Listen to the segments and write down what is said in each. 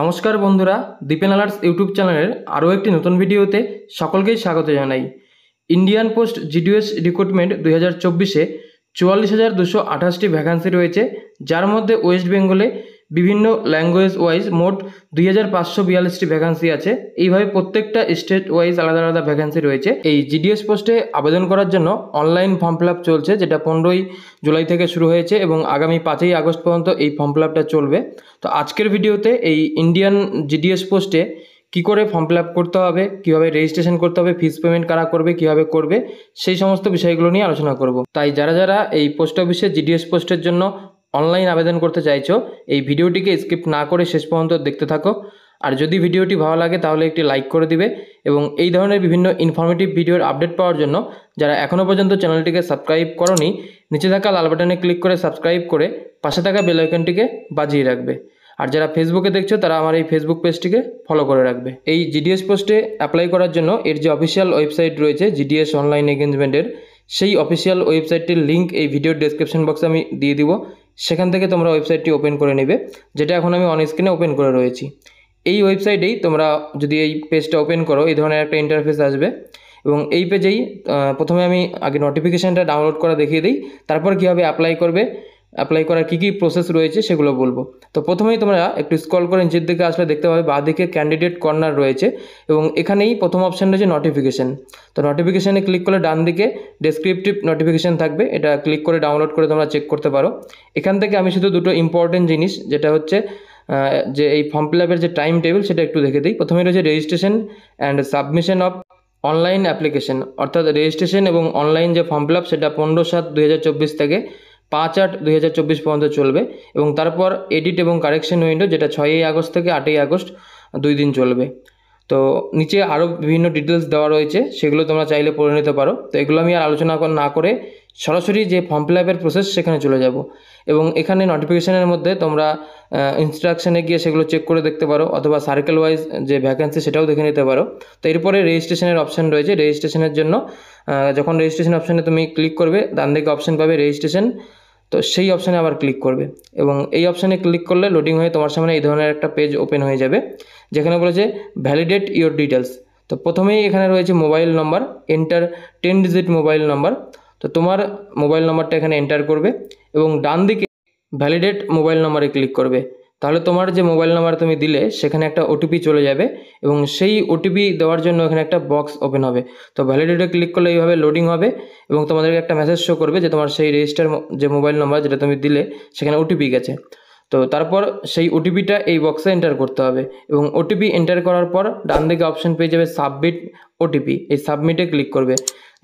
নমস্কার বন্ধুরা দীপেন আলার্স ইউটিউব চ্যানেলের আরও একটি নতুন ভিডিওতে সকলকেই স্বাগত জানাই ইন্ডিয়ান পোস্ট জিডিএস রিক্রুটমেন্ট দুই হাজার চব্বিশে চুয়াল্লিশ হাজার দুশো আঠাশটি ভ্যাকান্সি রয়েছে যার মধ্যে ওয়েস্ট বেঙ্গলে বিভিন্ন ল্যাঙ্গুয়েজ ওয়াইজ মোট দুই হাজার পাঁচশো বিয়াল্লিশটি ভ্যাকান্সি আছে এইভাবে প্রত্যেকটা স্টেট ওয়াইজ আলাদা আলাদা ভ্যাকান্সি রয়েছে এই জিডিএস পোস্টে আবেদন করার জন্য অনলাইন ফর্ম ফিল চলছে যেটা পনেরোই জুলাই থেকে শুরু হয়েছে এবং আগামী পাঁচই আগস্ট পর্যন্ত এই ফর্ম ফিল চলবে তো আজকের ভিডিওতে এই ইন্ডিয়ান জিডিএস পোস্টে কি করে ফর্ম ফিল করতে হবে কিভাবে রেজিস্ট্রেশন করতে হবে ফিস পেমেন্ট কারা করবে কিভাবে করবে সেই সমস্ত বিষয়গুলো নিয়ে আলোচনা করব তাই যারা যারা এই পোস্ট অফিসে জিডিএস পোস্টের জন্য অনলাইন আবেদন করতে চাইছো এই ভিডিওটিকে স্কিপ না করে শেষ পর্যন্ত দেখতে থাকো আর যদি ভিডিওটি ভালো লাগে তাহলে একটি লাইক করে দিবে এবং এই ধরনের বিভিন্ন ইনফরমেটিভ ভিডিওর আপডেট পাওয়ার জন্য যারা এখনও পর্যন্ত চ্যানেলটিকে সাবস্ক্রাইব করনি নিচে থাকা লাল বাটনে ক্লিক করে সাবস্ক্রাইব করে পাশে থাকা বেলাইকনটিকে বাজিয়ে রাখবে আর যারা ফেসবুকে দেখছো তারা আমার এই ফেসবুক পেজটিকে ফলো করে রাখবে এই জিডিএস পোস্টে অ্যাপ্লাই করার জন্য এর যে অফিসিয়াল ওয়েবসাইট রয়েছে জিডিএস অনলাইন এগেঞ্জমেন্টের সেই অফিসিয়াল ওয়েবসাইটটির লিঙ্ক এই ভিডিওর ডেসক্রিপশন বক্সে আমি দিয়ে দিব সেখান থেকে তোমরা ওয়েবসাইটটি ওপেন করে নেবে যেটা এখন আমি অন স্ক্রিনে ওপেন করে রয়েছি এই ওয়েবসাইটেই তোমরা যদি এই পেজটা ওপেন করো এই ধরনের একটা ইন্টারফেস আসবে এবং এই পেজেই প্রথমে আমি আগে নোটিফিকেশানটা ডাউনলোড করা দেখিয়ে দিই তারপর কীভাবে অ্যাপ্লাই করবে অ্যাপ্লাই করার কী কী প্রসেস রয়েছে সেগুলো বলবো তো প্রথমেই তোমরা একটু স্কল করে নিচের দিকে আসলে দেখতে পাবে বাঁ দিকে ক্যান্ডিডেট কর্নার রয়েছে এবং এখানেই প্রথম অপশান রয়েছে নোটিফিকেশান তো নোটিফিকেশানে ক্লিক করলে ডান দিকে ডেসক্রিপটিভ নোটিফিকেশান থাকবে এটা ক্লিক করে ডাউনলোড করে তোমরা চেক করতে পারো এখান থেকে আমি শুধু দুটো ইম্পর্টেন্ট জিনিস যেটা হচ্ছে যে এই ফর্ম ফিল আপের যে টাইম টেবিল সেটা একটু দেখে দিই প্রথমে রয়েছে registration and submission of online application অর্থাৎ রেজিস্ট্রেশন এবং অনলাইন যে ফর্ম ফিল আপ সেটা পনেরো সাত দু থেকে পাঁচ আট দুই পর্যন্ত চলবে এবং তারপর এডিট এবং কারেকশন উইন্ডো যেটা ছয়ই আগস্ট থেকে আটই আগস্ট দুই দিন চলবে তো নিচে আরও বিভিন্ন ডিটেলস দেওয়া রয়েছে সেগুলো তোমরা চাইলে পড়ে নিতে পারো তো এগুলো আমি আর আলোচনা না করে সরাসরি যে ফর্ম ফিল আপের প্রসেস সেখানে চলে যাব এবং এখানে নোটিফিকেশানের মধ্যে তোমরা ইনস্ট্রাকশানে গিয়ে সেগুলো চেক করে দেখতে পারো অথবা সার্কেল ওয়াইজ যে ভ্যাকেন্সি সেটাও দেখে নিতে পারো তো এরপরে রেজিস্ট্রেশনের অপশান রয়েছে রেজিস্ট্রেশনের জন্য যখন রেজিস্ট্রেশন অপশানে তুমি ক্লিক করবে ডান দিকে অপশান পাবে রেজিস্ট্রেশন তো সেই অপশানে আবার ক্লিক করবে এবং এই অপশানে ক্লিক করলে লোডিং হয়ে তোমার সামনে এই ধরনের একটা পেজ ওপেন হয়ে যাবে যেখানে বলেছে ভ্যালিডেট ইওর ডিটেলস তো প্রথমেই এখানে রয়েছে mobile number enter ten digit mobile number তো তোমার মোবাইল নম্বরটা এখানে এন্টার করবে এবং ডান দিকে ভ্যালিডেট মোবাইল নম্বরে ক্লিক করবে তাহলে তোমার যে মোবাইল নাম্বার তুমি দিলে সেখানে একটা ওটিপি চলে যাবে এবং সেই ওটিপি দেওয়ার জন্য এখানে একটা বক্স ওপেন হবে তো ভ্যালিডিটে ক্লিক করলে এইভাবে লোডিং হবে এবং তোমাদেরকে একটা মেসেজ শো করবে যে তোমার সেই রেজিস্টার যে মোবাইল নাম্বার যেটা তুমি দিলে সেখানে ওটিপি গেছে তো তারপর সেই ওটিপিটা এই বক্সে এন্টার করতে হবে এবং ওটিপি এন্টার করার পর ডান দিকে অপশন পেয়ে যাবে সাবমিট ওটিপি এই সাবমিটে ক্লিক করবে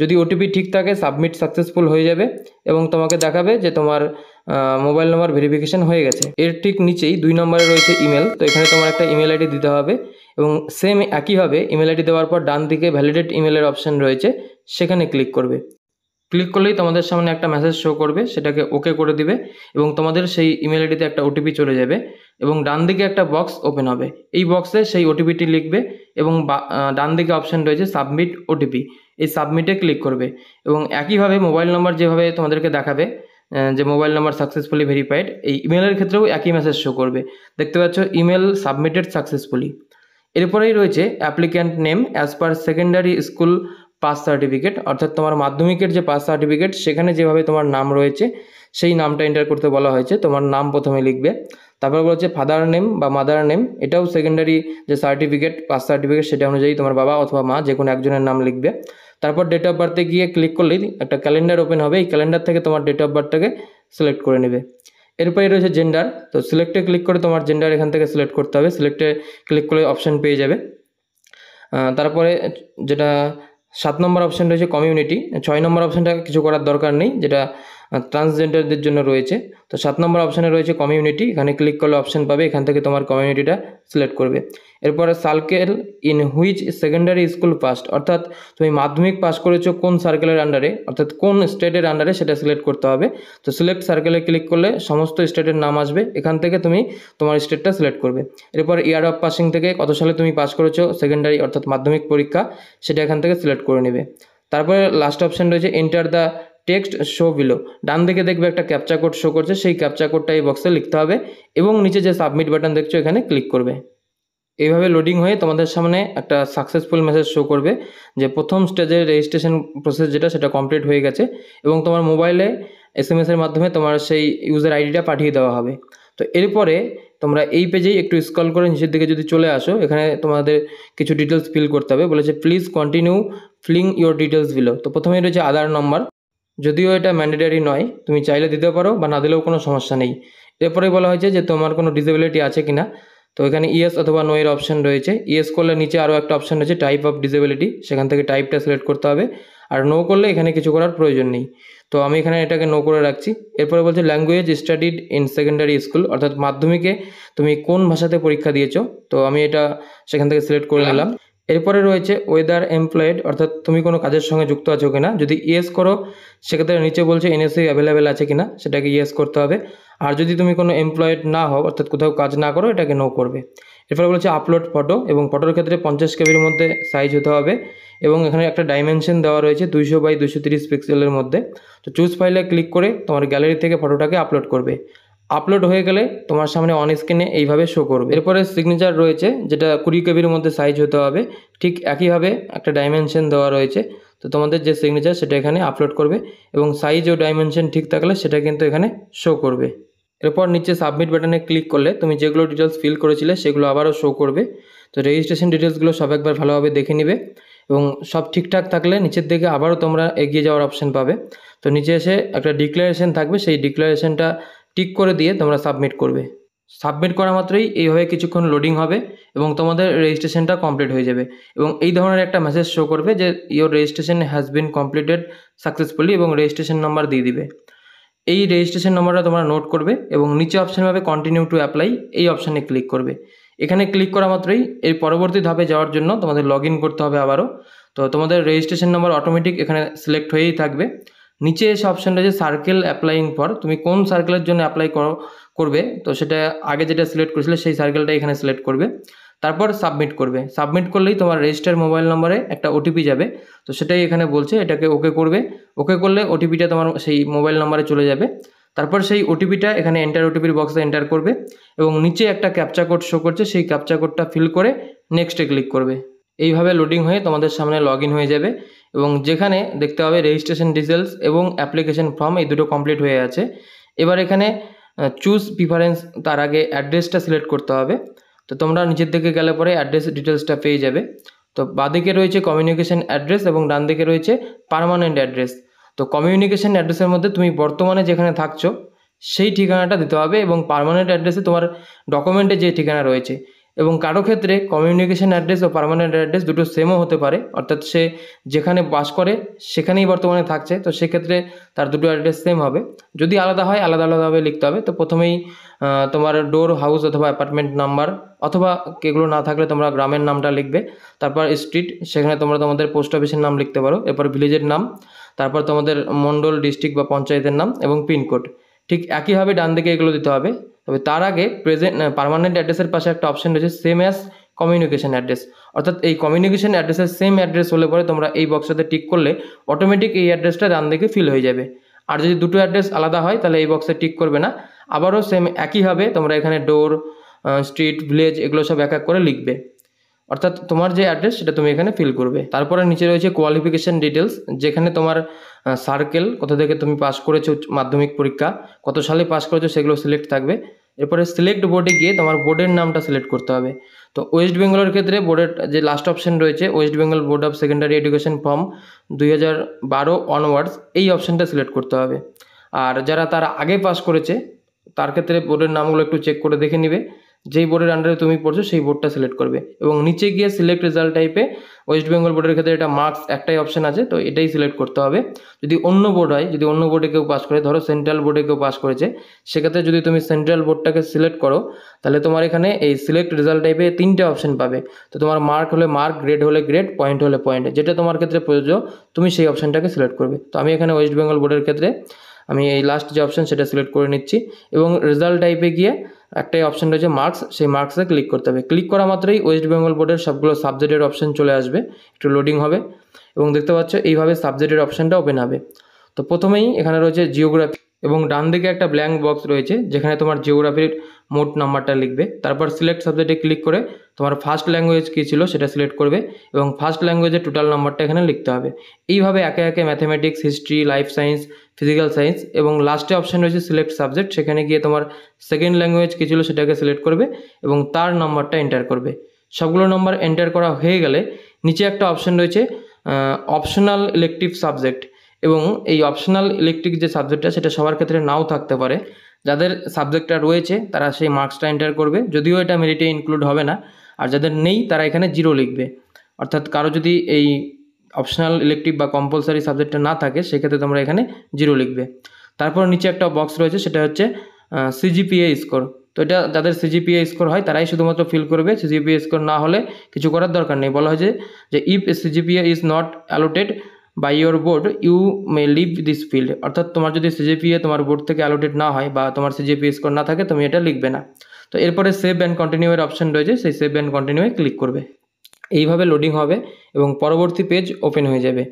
যদি ওটিপি ঠিক থাকে সাবমিট সাকসেসফুল হয়ে যাবে এবং তোমাকে দেখাবে যে তোমার মোবাইল নাম্বার ভেরিফিকেশন হয়ে গেছে এর ঠিক নিচেই দুই নম্বরে রয়েছে ইমেল তো এখানে তোমার একটা ইমেল আইডি দিতে হবে এবং সেম একইভাবে ইমেল আইডি দেওয়ার পর ডান দিকে ভ্যালিডেট ইমেলের অপশন রয়েছে সেখানে ক্লিক করবে ক্লিক করলেই তোমাদের সামনে একটা মেসেজ শো করবে সেটাকে ওকে করে দিবে এবং তোমাদের সেই ইমেল আইডিতে একটা ওটিপি চলে যাবে এবং ডান দিকে একটা বক্স ওপেন হবে এই বক্সে সেই ওটিপিটি লিখবে এবং ডান দিকে অপশান রয়েছে সাবমিট ওটিপি এই সাবমিটে ক্লিক করবে এবং একইভাবে মোবাইল নম্বর যেভাবে তোমাদেরকে দেখাবে যে মোবাইল নাম্বার সাকসেসফুলি ভেরিফাইড এই ইমেলের ক্ষেত্রেও একই মেসেজ শো করবে দেখতে পাচ্ছ ইমেল সাবমিটেড সাকসেসফুলি এরপরেই রয়েছে applicant name as per secondary school pass certificate অর্থাৎ তোমার মাধ্যমিকের যে পাস সার্টিফিকেট সেখানে যেভাবে তোমার নাম রয়েছে সেই নামটা এন্টার করতে বলা হয়েছে তোমার নাম প্রথমে লিখবে তারপর বলছে ফাদার নেম বা মাদার নেম এটাও সেকেন্ডারি যে সার্টিফিকেট পাস সার্টিফিকেট সেটা অনুযায়ী তোমার বাবা অথবা মা যে কোনো একজনের নাম লিখবে তারপর ডেট অফ বার্থে গিয়ে ক্লিক করলেই একটা ক্যালেন্ডার ওপেন হবে এই ক্যালেন্ডার থেকে তোমার ডেট অফ বার্থটাকে সিলেক্ট করে নেবে এরপরে রয়েছে জেন্ডার তো সিলেক্টে ক্লিক করে তোমার জেন্ডার এখান থেকে সিলেক্ট করতে হবে সিলেক্টে ক্লিক করলে অপশান পেয়ে যাবে তারপরে যেটা সাত নম্বর অপশান রয়েছে কমিউনিটি ছয় নম্বর অপশানটা কিছু করার দরকার নেই যেটা ট্রান্সজেন্ডারদের জন্য রয়েছে তো সাত নম্বর অপশানে রয়েছে কমিউনিটি এখানে ক্লিক করলে অপশান পাবে এখান থেকে তোমার কমিউনিটিটা সিলেক্ট করবে এরপরে circle in which secondary school passed অর্থাৎ তুমি মাধ্যমিক পাস করেছো কোন সার্কেলের আন্ডারে অর্থাৎ কোন স্টেটের আন্ডারে সেটা সিলেক্ট করতে হবে তো সিলেক্ট সার্কেলে ক্লিক করলে সমস্ত স্টেটের নাম আসবে এখান থেকে তুমি তোমার স্টেটটা সিলেক্ট করবে এরপর ইয়ার অফ পাসিং থেকে কত সালে তুমি পাস করেছো সেকেন্ডারি অর্থাৎ মাধ্যমিক পরীক্ষা সেটা এখান থেকে সিলেক্ট করে নেবে তারপরে লাস্ট অপশান রয়েছে enter the text show below ডান দিকে দেখবে একটা ক্যাপচা কোড শো করছে সেই ক্যাপচা কোডটা এই বক্সে লিখতে হবে এবং নিচে যে সাবমিট বাটন দেখছো এখানে ক্লিক করবে এইভাবে লোডিং হয়ে তোমাদের সামনে একটা সাকসেসফুল মেসেজ শো করবে যে প্রথম স্টেজের রেজিস্ট্রেশন প্রসেস যেটা সেটা কমপ্লিট হয়ে গেছে এবং তোমার মোবাইলে এস এম এসের মাধ্যমে তোমার সেই ইউজার আইডিটা পাঠিয়ে দেওয়া হবে তো এরপরে তোমরা এই পেজেই একটু স্কল করে নিচের দিকে যদি চলে আসো এখানে তোমাদের কিছু ডিটেলস ফিল করতে হবে বলেছে please continue filling your details below তো প্রথমেই রয়েছে আধার নম্বর যদিও এটা ম্যান্ডেটারি নয় তুমি চাইলে দিতে পারো বা না দিলেও কোনো সমস্যা নেই এরপরে বলা হয়েছে যে তোমার কোনো ডিসেবিলিটি আছে কি না তো এখানে ইয়েস অথবা নো এর অপশান রয়েছে ইয়েস করলে নিচে আরও একটা অপশান রয়েছে টাইপ অফ ডিসেবিলিটি সেখান থেকে টাইপটা সিলেক্ট করতে হবে আর নো করলে এখানে কিছু করার প্রয়োজন নেই তো আমি এখানে এটাকে নো করে রাখছি এরপরে বলছে language studied in secondary school অর্থাৎ মাধ্যমিকে তুমি কোন ভাষাতে পরীক্ষা দিয়েছো তো আমি এটা সেখান থেকে সিলেক্ট করে নিলাম এরপরে রয়েছে ওয়েদার এমপ্লয়েড অর্থাৎ তুমি কোনো কাজের সঙ্গে যুক্ত আছো কিনা যদি ইয়েস করো সেক্ষেত্রে নিচে বলছে এনএসসি অ্যাভেলেবেল আছে কিনা সেটাকে ইয়েস করতে হবে আর যদি তুমি কোনো এমপ্লয়েড না হও অর্থাৎ কোথাও কাজ না করো এটাকে নো করবে এরপরে বলছে আপলোড ফটো এবং ফটোর ক্ষেত্রে পঞ্চাশ কেবির মধ্যে সাইজ হতে হবে এবং এখানে একটা ডাইমেনশন দেওয়া রয়েছে দুইশো বাই দুশো তিরিশ পিক্সেলের মধ্যে তো চুজ ফাইলে ক্লিক করে তোমার গ্যালারি থেকে ফটোটাকে আপলোড করবে আপলোড হয়ে গেলে তোমার সামনে অন স্ক্রিনে এইভাবে শো করবে এরপরে সিগনেচার রয়েছে যেটা কুড়ি কেবির মধ্যে সাইজ হতে হবে ঠিক একইভাবে একটা ডাইমেনশন দেওয়া রয়েছে তো তোমাদের যে সিগনেচার সেটা এখানে আপলোড করবে এবং সাইজ ও ডাইমেনশন ঠিক থাকলে সেটা কিন্তু এখানে শো করবে এরপর নিচে সাবমিট বাটনে ক্লিক করলে তুমি যেগুলো ডিটেলস ফিল করেছিলে সেগুলো আবারও শো করবে তো রেজিস্ট্রেশন ডিটেলসগুলো সব একবার ভালোভাবে দেখে নিবে এবং সব ঠিকঠাক থাকলে নিচের দিকে আবারও তোমরা এগিয়ে যাওয়ার অপশান পাবে তো নিচে এসে একটা ডিক্লারেশন থাকবে সেই ডিক্লারেশনটা টিক করে দিয়ে তোমরা সাবমিট করবে সাবমিট করা মাত্রই এইভাবে কিছুক্ষণ লোডিং হবে এবং তোমাদের রেজিস্ট্রেশনটা কমপ্লিট হয়ে যাবে এবং এই ধরনের একটা মেসেজ শো করবে যে your registration has been completed successfully এবং রেজিস্ট্রেশন নাম্বার দিয়ে দিবে এই রেজিস্ট্রেশন নাম্বারটা তোমরা নোট করবে এবং নিচে অপশান হবে কন্টিনিউ টু অ্যাপ্লাই এই অপশানে ক্লিক করবে এখানে ক্লিক করা মাত্রই এর পরবর্তী ধাপে যাওয়ার জন্য তোমাদের লগ করতে হবে আবারও তো তোমাদের রেজিস্ট্রেশন নাম্বার অটোমেটিক এখানে সিলেক্ট হয়েই থাকবে নিচে এসে অপশান রয়েছে সার্কেল অ্যাপ্লাইং ফর তুমি কোন সার্কেলের জন্য অ্যাপ্লাই করো করবে তো সেটা আগে যেটা সিলেক্ট করেছিলে সেই সার্কেলটা এখানে সিলেক্ট করবে তারপর সাবমিট করবে সাবমিট করলেই তোমার রেজিস্টার মোবাইল নম্বরে একটা ওটিপি যাবে তো সেটাই এখানে বলছে এটাকে ওকে করবে ওকে করলে ওটিপিটা তোমার সেই মোবাইল নম্বরে চলে যাবে তারপর সেই ওটিপিটা এখানে এন্টার ওটিপির বক্সে এন্টার করবে এবং নিচে একটা ক্যাপচা কোড শো করছে সেই ক্যাপচা কোডটা ফিল করে নেক্সটে ক্লিক করবে এইভাবে লোডিং হয়ে তোমাদের সামনে লগ হয়ে যাবে এবং যেখানে দেখতে হবে রেজিস্ট্রেশন ডিটেলস এবং অ্যাপ্লিকেশন ফর্ম এই দুটো কমপ্লিট হয়ে আছে এবার এখানে চুজ প্রিফারেন্স তার আগে অ্যাড্রেসটা সিলেক্ট করতে হবে তো তোমরা নিচের দিকে গেলে পরে অ্যাড্রেস ডিটেলসটা পেয়ে যাবে তো বাঁদিকে রয়েছে কমিউনিকেশান অ্যাড্রেস এবং ডান দিকে রয়েছে পারমানেন্ট অ্যাড্রেস তো কমিউনিকেশান অ্যাড্রেসের মধ্যে তুমি বর্তমানে যেখানে থাকছো সেই ঠিকানাটা দিতে হবে এবং পারমানেন্ট অ্যাড্রেসে তোমার ডকুমেন্টে যে ঠিকানা রয়েছে এবং কারো ক্ষেত্রে কমিউনিকেশান অ্যাড্রেস ও পারমানেন্ট অ্যাড্রেস দুটো সেমও হতে পারে অর্থাৎ সে যেখানে বাস করে সেখানেই বর্তমানে থাকছে তো সেক্ষেত্রে তার দুটো অ্যাড্রেস সেম হবে যদি আলাদা হয় আলাদা আলাদাভাবে লিখতে হবে তো প্রথমেই তোমার ডোর হাউস অথবা অ্যাপার্টমেন্ট নাম্বার অথবা এগুলো না থাকলে তোমরা গ্রামের নামটা লিখবে তারপর স্ট্রিট সেখানে তোমরা তোমাদের পোস্ট অফিসের নাম লিখতে পারো এরপর ভিলেজের নাম তারপর তোমাদের মণ্ডল ডিস্ট্রিক্ট বা পঞ্চায়েতের নাম এবং পিনকোড ঠিক একইভাবে ডান দিকে এগুলো দিতে হবে তবে তার আগে প্রেজেন্ট পারমানেন্ট অ্যাড্রেসের পাশে একটা অপশন রয়েছে সেম অ্যাজ কমিউনিকেশান অ্যাড্রেস অর্থাৎ এই কমিউনিকেশান অ্যাড্রেসের সেম অ্যাড্রেস হলে পরে তোমরা এই বক্সটাতে টিক করলে অটোমেটিক এই অ্যাড্রেসটা ডান দিকে ফিল হয়ে যাবে আর যদি দুটো অ্যাড্রেস আলাদা হয় তাহলে এই বক্সে টিক করবে না আবারও সেম একইভাবে তোমরা এখানে ডোর স্ট্রিট ভিলেজ এগুলো সব এক এক করে লিখবে অর্থাৎ তোমার যে অ্যাড্রেস সেটা তুমি এখানে ফিল করবে তারপরে নিচে রয়েছে কোয়ালিফিকেশান ডিটেলস যেখানে তোমার সার্কেল কোথা থেকে তুমি পাস করেছো মাধ্যমিক পরীক্ষা কত সালে পাস করেছো সেগুলো সিলেক্ট থাকবে এরপরে সিলেক্ট বোর্ডে গিয়ে তোমার বোর্ডের নামটা সিলেক্ট করতে হবে তো ওয়েস্ট বেঙ্গলের ক্ষেত্রে বোর্ডের যে লাস্ট অপশন রয়েছে West Bengal board of secondary education form দুই হাজার বারো অনওয়ার্ডস এই অপশানটা সিলেক্ট করতে হবে আর যারা তার আগে পাস করেছে তার ক্ষেত্রে বোর্ডের নামগুলো একটু চেক করে দেখে নিবে যেই বোর্ডের আন্ডারে তুমি পড়ছো সেই বোর্ডটা সিলেক্ট করবে এবং নিচে গিয়ে সিলেক্ট রেজাল্ট টাইপে ওয়েস্ট বেঙ্গল বোর্ডের ক্ষেত্রে এটা মার্কস একটাই অপশান আছে তো এটাই সিলেক্ট করতে হবে যদি অন্য বোর্ড হয় যদি অন্য বোর্ডে কেউ পাস করে ধরো সেন্ট্রাল বোর্ডে কেউ পাস করেছে সেক্ষেত্রে যদি তুমি সেন্ট্রাল বোর্ডটাকে সিলেক্ট করো তাহলে তোমার এখানে এই সিলেক্ট রেজাল্ট টাইপে তিনটে অপশান পাবে তো তোমার মার্ক হলে মার্ক গ্রেড হলে গ্রেড পয়েন্ট হলে পয়েন্ট যেটা তোমার ক্ষেত্রে প্রযোজ্য তুমি সেই অপশানটাকে সিলেক্ট করবে তো আমি এখানে ওয়েস্ট বেঙ্গল বোর্ডের ক্ষেত্রে আমি এই লাস্ট যে অপশান সেটা সিলেক্ট করে নিচ্ছি এবং রেজাল্ট টাইপে গিয়ে একটাই অপশান রয়েছে মার্কস সেই মার্কসে ক্লিক করতে হবে ক্লিক করা মাত্রই ওয়েস্ট বেঙ্গল বোর্ডের সবগুলো সাবজেক্টের অপশান চলে আসবে একটু লোডিং হবে এবং দেখতে পাচ্ছ এইভাবে সাবজেক্টের অপশানটা ওপেন হবে তো প্রথমেই এখানে রয়েছে জিওগ্রাফি এবং ডান দিকে একটা ব্ল্যাঙ্ক বক্স রয়েছে যেখানে তোমার জিওগ্রাফির মোট নাম্বারটা লিখবে তারপর সিলেক্ট সাবজেক্টে ক্লিক করে তোমার ফার্স্ট ল্যাঙ্গুয়েজ কী ছিল সেটা সিলেক্ট করবে এবং ফার্স্ট ল্যাঙ্গুয়েজের টোটাল নাম্বারটা এখানে লিখতে হবে এইভাবে একে একে mathematics history life science physical science এবং লাস্টে অপশান রয়েছে সিলেক্ট সাবজেক্ট সেখানে গিয়ে তোমার সেকেন্ড ল্যাঙ্গুয়েজ কী ছিল সেটাকে সিলেক্ট করবে এবং তার নাম্বারটা এন্টার করবে সবগুলো নাম্বার এন্টার করা হয়ে গেলে নিচে একটা অপশান রয়েছে অপশনাল ইলেকটিভ সাবজেক্ট এবং এই অপশনাল ইলেকট্রিক যে সাবজেক্টটা সেটা সবার ক্ষেত্রে নাও থাকতে পারে যাদের সাবজেক্টটা রয়েছে তারা সেই মার্কসটা এন্টার করবে যদিও এটা মেরিটে ইনক্লুড হবে না আর যাদের নেই তারা এখানে জিরো লিখবে অর্থাৎ কারো যদি এই অপশনাল ইলেকটিভ বা কম্পালসারি সাবজেক্টটা না থাকে সেক্ষেত্রে তোমরা এখানে জিরো লিখবে তারপর নিচে একটা বক্স রয়েছে সেটা হচ্ছে সিজিপিএ স্কোর তো এটা যাদের সিজিপিএ স্কোর হয় তারাই শুধুমাত্র ফিল করবে সিজিপিএ স্কোর না হলে কিছু করার দরকার নেই বলা হয়েছে যে if CGPA is not allotted by your board you may leave this field অর্থাৎ তোমার যদি সিজেপিএ তোমার বোর্ড থেকে অ্যালোটেড না হয় বা তোমার সিজেপিএ স্কোর না থাকে তুমি এটা লিখবে না তো এরপরে সেভ অ্যান্ড কন্টিনিউয়ের অপশন রয়েছে সেই সেভ অ্যান্ড কন্টিনিউয়ে ক্লিক করবে এইভাবে লোডিং হবে এবং পরবর্তী পেজ ওপেন হয়ে যাবে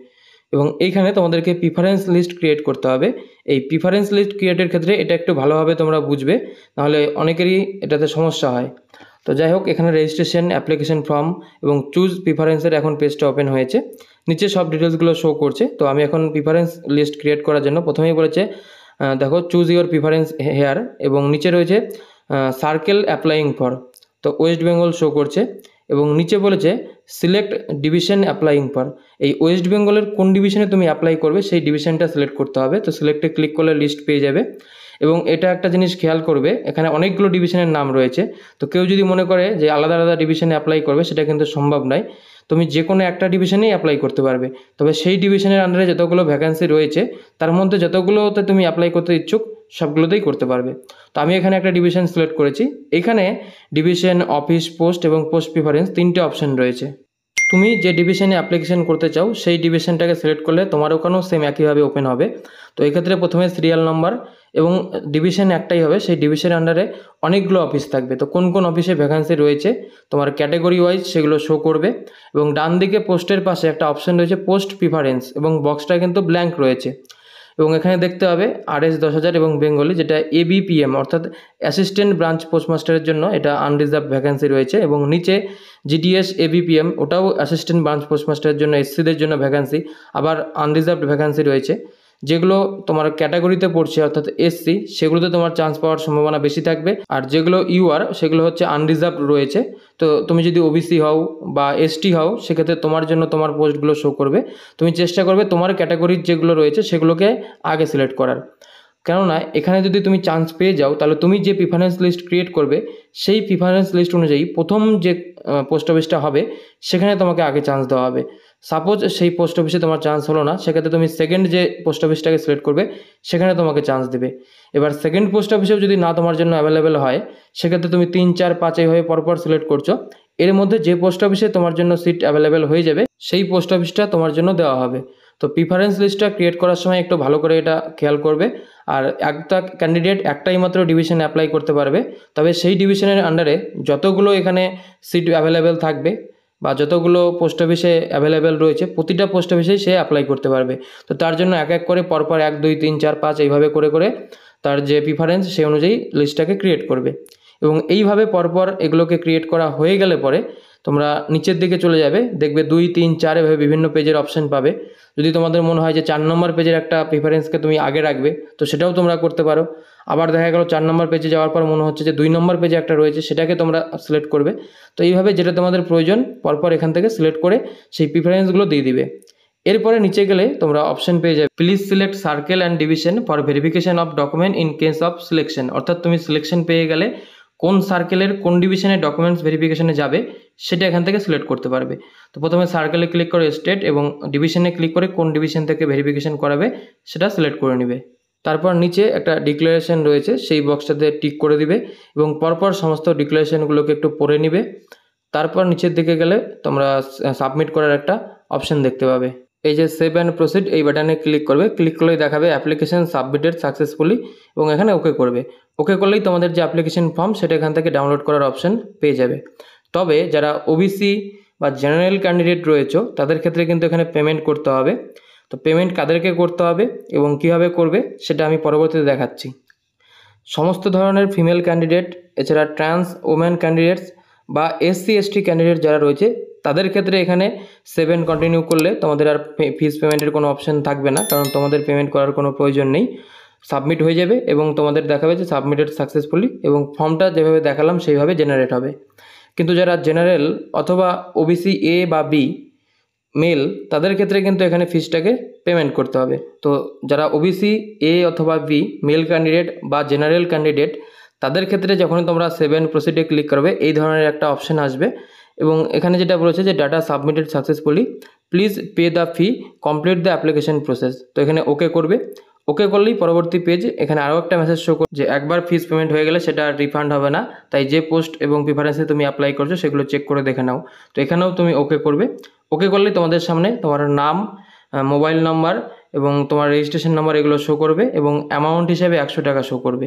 এবং এইখানে তোমাদেরকে প্রিফারেন্স লিস্ট ক্রিয়েট করতে হবে এই প্রিফারেন্স লিস্ট ক্রিয়েটের ক্ষেত্রে এটা একটু ভালোভাবে তোমরা বুঝবে নাহলে অনেকেরই এটাতে সমস্যা হয় তো যাই হোক এখানে রেজিস্ট্রেশন অ্যাপ্লিকেশন ফর্ম এবং চুজ প্রিফারেন্সের এখন পেজটা ওপেন হয়েছে নিচে সব ডিটেলসগুলো শো করছে তো আমি এখন প্রিফারেন্স লিস্ট ক্রিয়েট করার জন্য প্রথমেই বলেছে দেখো চুজ ইওর প্রিফারেন্স হেয়ার এবং নিচে রয়েছে সার্কেল অ্যাপ্লাইং ফর তো ওয়েস্ট বেঙ্গল শো করছে এবং নিচে বলেছে সিলেক্ট ডিভিশন অ্যাপ্লাইং ফর এই ওয়েস্ট বেঙ্গলের কোন ডিভিশনে তুমি অ্যাপ্লাই করবে সেই ডিভিশনটা সিলেক্ট করতে হবে তো সিলেক্টে ক্লিক করলে লিস্ট পেয়ে যাবে এবং এটা একটা জিনিস খেয়াল করবে এখানে অনেকগুলো ডিভিশনের নাম রয়েছে তো কেউ যদি মনে করে যে আলাদা আলাদা ডিভিশনে অ্যাপ্লাই করবে সেটা কিন্তু সম্ভব নয় তুমি যে কোনো একটা ডিভিশনেই অ্যাপ্লাই করতে পারবে তবে সেই ডিভিশনের আন্ডারে যতগুলো ভ্যাকান্সি রয়েছে তার মধ্যে যতগুলোতে তুমি অ্যাপ্লাই করতে ইচ্ছুক সবগুলোতেই করতে পারবে তো আমি এখানে একটা ডিভিশন সিলেক্ট করেছি এখানে ডিভিশন অফিস পোস্ট এবং পোস্ট প্রিফারেন্স তিনটে অপশন রয়েছে তুমি যে ডিভিশনে অ্যাপ্লিকেশন করতে চাও সেই ডিভিশনটাকে সিলেক্ট করলে তোমার ওখানেও সেম একইভাবে ওপেন হবে তো এক্ষেত্রে প্রথমে সিরিয়াল নম্বর এবং ডিভিশন একটাই হবে সেই ডিভিশনের আন্ডারে অনেকগুলো অফিস থাকবে তো কোন কোন অফিসে ভ্যাকান্সি রয়েছে তোমার ক্যাটাগরি ওয়াইজ সেগুলো শো করবে এবং ডান দিকে পোস্টের পাশে একটা অপশন রয়েছে পোস্ট প্রিফারেন্স এবং বক্সটা কিন্তু ব্ল্যাঙ্ক রয়েছে এবং এখানে দেখতে হবে আরএস দশ হাজার এবং বেঙ্গলি যেটা এবিপিএম অর্থাৎ অ্যাসিস্ট্যান্ট ব্রাঞ্চ পোস্টমাস্টারের জন্য এটা আনরিজার্ভ ভ্যাকেন্সি রয়েছে এবং নিচে জিডিএস এবিপিএম ওটাও অ্যাসিস্ট্যান্ট ব্রাঞ্চ পোস্টমাস্টারের জন্য এসসিদের জন্য ভ্যাকেন্সি আবার আনরিজার্ভড ভ্যাকেন্সি রয়েছে যেগুলো তোমার ক্যাটাগরিতে পড়ছে অর্থাৎ এসসি সেগুলোতে তোমার চান্স পাওয়ার সম্ভাবনা বেশি থাকবে আর যেগুলো ইউআর সেগুলো হচ্ছে আনরিজার্ভ রয়েছে তো তুমি যদি ওবিসি হও বা এসটি হও সেক্ষেত্রে তোমার জন্য তোমার পোস্টগুলো শো করবে তুমি চেষ্টা করবে তোমার ক্যাটাগরির যেগুলো রয়েছে সেগুলোকে আগে সিলেক্ট করার কেননা এখানে যদি তুমি চান্স পেয়ে যাও তাহলে তুমি যে প্রিফারেন্স লিস্ট ক্রিয়েট করবে সেই প্রিফারেন্স লিস্ট অনুযায়ী প্রথম যে পোস্ট অফিসটা হবে সেখানে তোমাকে আগে চান্স দেওয়া হবে সাপোজ সেই পোস্ট অফিসে তোমার চান্স হলো না সেক্ষেত্রে তুমি সেকেন্ড যে পোস্ট অফিসটাকে সিলেক্ট করবে সেখানে তোমাকে চান্স দেবে এবার সেকেন্ড পোস্ট অফিসেও যদি না তোমার জন্য অ্যাভেলেবেল হয় সেক্ষেত্রে তুমি তিন চার পাঁচে হয়ে পরপর সিলেক্ট করছো এর মধ্যে যে পোস্ট অফিসে তোমার জন্য সিট অ্যাভেলেবেল হয়ে যাবে সেই পোস্ট অফিসটা তোমার জন্য দেওয়া হবে তো প্রিফারেন্স লিস্টটা ক্রিয়েট করার সময় একটু ভালো করে এটা খেয়াল করবে আর একটা ক্যান্ডিডেট একটাই মাত্র ডিভিশনে অ্যাপ্লাই করতে পারবে তবে সেই ডিভিশনের আন্ডারে যতগুলো এখানে সিট অ্যাভেলেবেল থাকবে বা যতগুলো পোস্ট অফিসে অ্যাভেলেবেল রয়েছে প্রতিটা পোস্ট অফিসেই সে অ্যাপ্লাই করতে পারবে তো তার জন্য এক এক করে পরপর এক দুই তিন চার পাঁচ এইভাবে করে করে তার যে প্রিফারেন্স সেই অনুযায়ী লিস্টটাকে ক্রিয়েট করবে এবং এইভাবে পরপর এগুলোকে ক্রিয়েট করা হয়ে গেলে পরে তোমরা নিচের দিকে চলে যাবে দেখবে দুই তিন চার এভাবে বিভিন্ন পেজের অপশান পাবে যদি তোমাদের মনে হয় যে চার নম্বর পেজের একটা প্রিফারেন্সকে তুমি আগে রাখবে তো সেটাও তোমরা করতে পারো আবার দেখা গেল চার নম্বর পেজে যাওয়ার পর মনে হচ্ছে যে দুই নম্বর পেজে একটা রয়েছে সেটাকে তোমরা সিলেক্ট করবে তো এইভাবে যেটা তোমাদের প্রয়োজন পরপর এখান থেকে সিলেক্ট করে সেই প্রিফারেন্সগুলো দিয়ে দিবে এরপরে নিচে গেলে তোমরা অপশন পেয়ে যাবে please select circle and division for verification of document in case of selection অর্থাৎ তুমি সিলেকশন পেয়ে গেলে কোন সার্কেলের কোন ডিভিশনে ডকুমেন্টস ভেরিফিকেশনে যাবে সেটা এখান থেকে সিলেক্ট করতে পারবে তো প্রথমে সার্কেলে ক্লিক করে স্টেট এবং ডিভিশনে ক্লিক করে কোন ডিভিশন থেকে ভেরিফিকেশন করাবে সেটা সিলেক্ট করে নেবে তারপর নিচে একটা ডিক্লারেশন রয়েছে সেই বক্সটাতে টিক করে দিবে এবং পরপর সমস্ত ডিক্লারেশনগুলোকে একটু পড়ে নিবে তারপর নিচের দিকে গেলে তোমরা সাবমিট করার একটা অপশন দেখতে পাবে এই যে সেভ অ্যান্ড প্রসিড এই বাটনে ক্লিক করবে ক্লিক করলেই দেখাবে অ্যাপ্লিকেশন সাবমিটেড সাকসেসফুলি এবং এখানে ওকে করবে ওকে করলেই তোমাদের যে অ্যাপ্লিকেশন ফর্ম সেটা এখান থেকে ডাউনলোড করার অপশন পেয়ে যাবে তবে যারা ওবিসি বা জেনারেল ক্যান্ডিডেট রয়েছে তাদের ক্ষেত্রে কিন্তু এখানে পেমেন্ট করতে হবে তো পেমেন্ট কাদেরকে করতে হবে এবং কিভাবে করবে সেটা আমি পরবর্তীতে দেখাচ্ছি সমস্ত ধরনের ফিমেল ক্যান্ডিডেট এছাড়া ট্রান্স ওমেন ক্যান্ডিডেটস বা এসসি এসটি ক্যান্ডিডেট যারা রয়েছে তাদের ক্ষেত্রে এখানে সেভেন কন্টিনিউ করলে তোমাদের আর ফিস পেমেন্টের কোনো অপশান থাকবে না কারণ তোমাদের পেমেন্ট করার কোনো প্রয়োজন নেই সাবমিট হয়ে যাবে এবং তোমাদের দেখাবে যে সাবমিটেড সাকসেসফুলি এবং ফর্মটা যেভাবে দেখালাম সেইভাবে জেনারেট হবে কিন্তু যারা জেনারেল অথবা ওবিসি এ বা বি মেল তাদের ক্ষেত্রে কিন্তু এখানে ফিসটাকে পেমেন্ট করতে হবে তো যারা ওবিসি এ অথবা বি মেল ক্যান্ডিডেট বা জেনারেল ক্যান্ডিডেট তাদের ক্ষেত্রে যখনই তোমরা সেভেন প্রসিডে ক্লিক করবে এই ধরনের একটা অপশান আসবে এবং এখানে যেটা বলেছে যে data submitted successfully please pay the fee complete the application process তো এখানে ওকে করবে ওকে করলেই পরবর্তী পেজ এখানে আরও একটা মেসেজ শো যে একবার ফিস পেমেন্ট হয়ে গেলে সেটা রিফান্ড হবে না তাই যে পোস্ট এবং প্রিফারেন্সে তুমি অ্যাপ্লাই করছো সেগুলো চেক করে দেখে নাও তো এখানেও তুমি ওকে করবে ওকে করলে তোমাদের সামনে তোমার নাম মোবাইল নাম্বার এবং তোমার রেজিস্ট্রেশন নাম্বার এগুলো শো করবে এবং অ্যামাউন্ট হিসাবে একশো টাকা শো করবে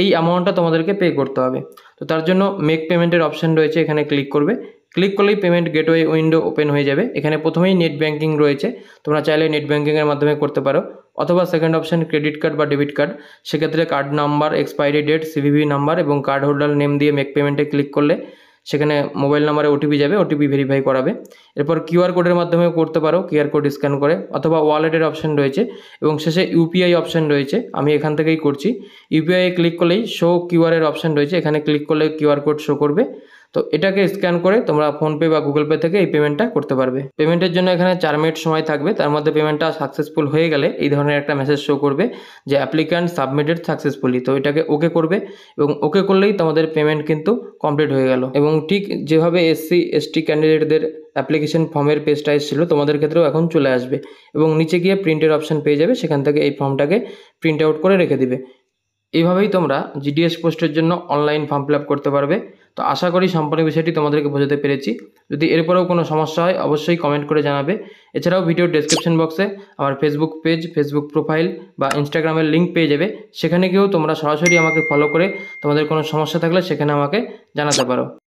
এই অ্যামাউন্টটা তোমাদেরকে পে করতে হবে তো তার জন্য মেক পেমেন্টের অপশান রয়েছে এখানে ক্লিক করবে ক্লিক করলেই পেমেন্ট গেটওয়ে উইন্ডো ওপেন হয়ে যাবে এখানে প্রথমেই নেট ব্যাঙ্কিং রয়েছে তোমরা চাইলে নেট ব্যাঙ্কিংয়ের মাধ্যমে করতে পারো অথবা সেকেন্ড অপশান ক্রেডিট কার্ড বা ডেবিট কার্ড সেক্ষেত্রে card number expiry date CVV number এবং কার্ড হোল্ডার নেম দিয়ে মেক পেমেন্টে ক্লিক করলে সেখানে মোবাইল নাম্বারে ওটিপি যাবে ওটিপি ভেরিফাই করাবে এরপর কিউআর কোডের মাধ্যমে করতে পারো কিউআর কোড স্ক্যান করে অথবা ওয়ালেটের অপশন রয়েছে এবং শেষে ইউপিআই অপশন রয়েছে আমি এখান থেকেই করছি ইউপিআই ক্লিক করলেই শো কিউআরের অপশন রয়েছে এখানে ক্লিক করলে কিউআর কোড শো করবে তো এটাকে স্ক্যান করে তোমরা ফোনপে বা গুগল পে থেকে এই পেমেন্টটা করতে পারবে পেমেন্টের জন্য এখানে চার মিনিট সময় থাকবে তার মধ্যে পেমেন্টটা সাকসেসফুল হয়ে গেলে এই ধরনের একটা মেসেজ শো করবে যে অ্যাপ্লিক্যান্ট সাবমিটেড সাকসেসফুলি তো এটাকে ওকে করবে এবং ওকে করলেই তোমাদের পেমেন্ট কিন্তু কমপ্লিট হয়ে গেল এবং ঠিক যেভাবে এসসি এসটি ক্যান্ডিডেটদের অ্যাপ্লিকেশন ফর্মের পেজটা এসেছিলো তোমাদের ক্ষেত্রেও এখন চলে আসবে এবং নিচে গিয়ে প্রিন্টের অপশন পেয়ে যাবে সেখান থেকে এই ফর্মটাকে প্রিন্ট আউট করে রেখে দিবে এইভাবেই তোমরা জিডিএস পোস্টের জন্য অনলাইন ফর্ম ফিল করতে পারবে তো আশা করি সম্পূর্ণ বিষয়টি তোমাদেরকে বোঝাতে পেরেছি যদি এরপরেও কোনো সমস্যা হয় অবশ্যই কমেন্ট করে জানাবে এছাড়াও ভিডিও ডেসক্রিপশন বক্সে আমার ফেসবুক পেজ ফেসবুক প্রোফাইল বা ইনস্টাগ্রামের লিঙ্ক পেয়ে যাবে সেখানে গিয়েও তোমরা সরাসরি আমাকে ফলো করে তোমাদের কোনো সমস্যা থাকলে সেখানে আমাকে জানাতে পারো